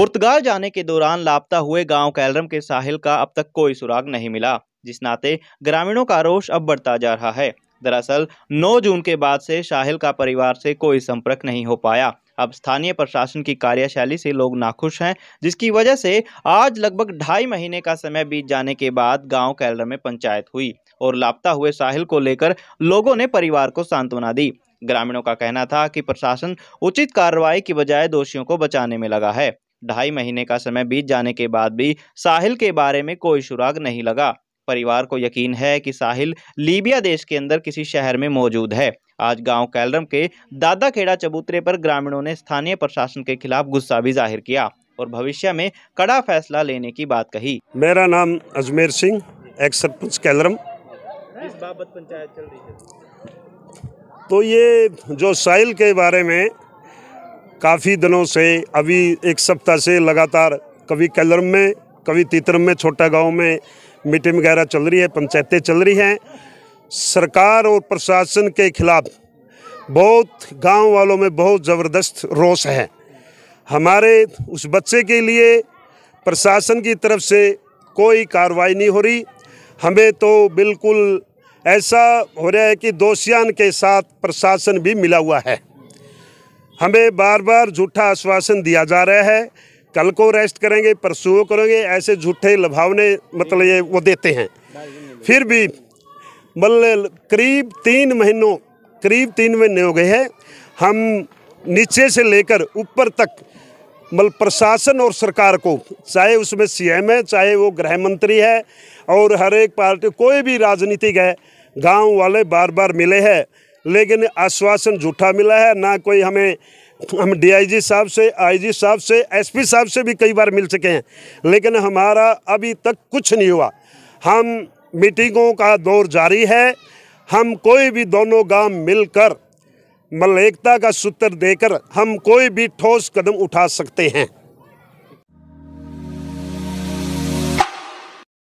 पुर्तगाल जाने के दौरान लापता हुए गांव कैलरम के साहिल का अब तक कोई सुराग नहीं मिला जिस नाते ग्रामीणों का रोष अब बढ़ता जा रहा है दरअसल 9 जून के बाद से साहिल का परिवार से कोई संपर्क नहीं हो पाया अब स्थानीय प्रशासन की कार्यशैली से लोग नाखुश हैं जिसकी वजह से आज लगभग ढाई महीने का समय बीत जाने के बाद गांव कैलर में पंचायत हुई और लापता हुए साहिल को लेकर लोगों ने परिवार को सांत्वना दी ग्रामीणों का कहना था कि प्रशासन उचित कार्रवाई की बजाय दोषियों को बचाने में लगा है ढाई महीने का समय बीत जाने के बाद भी साहिल के बारे में कोई सुराग नहीं लगा परिवार को यकीन है कि साहिल लीबिया देश के अंदर किसी शहर में मौजूद है आज गांव कैलरम के दादाखेड़ा चबूतरे पर ग्रामीणों ने स्थानीय प्रशासन के खिलाफ गुस्सा भी जाहिर किया और भविष्य में कड़ा फैसला लेने की बात कही मेरा नाम अजमेर सिंह एक्स सरपंच कैलरम पंचायत चल रही है तो ये जो साहिल के बारे में काफ़ी दिनों से अभी एक सप्ताह से लगातार कभी कलरम में कभी तीतरम में छोटा गांव में मीटिंग वगैरह चल रही है पंचायतें चल रही हैं सरकार और प्रशासन के खिलाफ बहुत गांव वालों में बहुत ज़बरदस्त रोष है हमारे उस बच्चे के लिए प्रशासन की तरफ से कोई कार्रवाई नहीं हो रही हमें तो बिल्कुल ऐसा हो रहा है कि दोषियान के साथ प्रशासन भी मिला हुआ है हमें बार बार झूठा आश्वासन दिया जा रहा है कल को रेस्ट करेंगे परसों को करेंगे ऐसे झूठे लभावने मतलब ये वो देते हैं फिर भी मतलब करीब तीन महीनों करीब तीन महीने हो गए हैं हम नीचे से लेकर ऊपर तक मतलब प्रशासन और सरकार को चाहे उसमें सीएम है चाहे वो गृह मंत्री है और हर एक पार्टी कोई भी राजनीतिक है गांव वाले बार बार मिले हैं लेकिन आश्वासन झूठा मिला है ना कोई हमें हम डीआईजी साहब से आईजी साहब से एसपी साहब से भी कई बार मिल चुके हैं लेकिन हमारा अभी तक कुछ नहीं हुआ हम मीटिंगों का दौर जारी है हम कोई भी दोनों गांव मिलकर मल एकता का सूत्र देकर हम कोई भी ठोस कदम उठा सकते हैं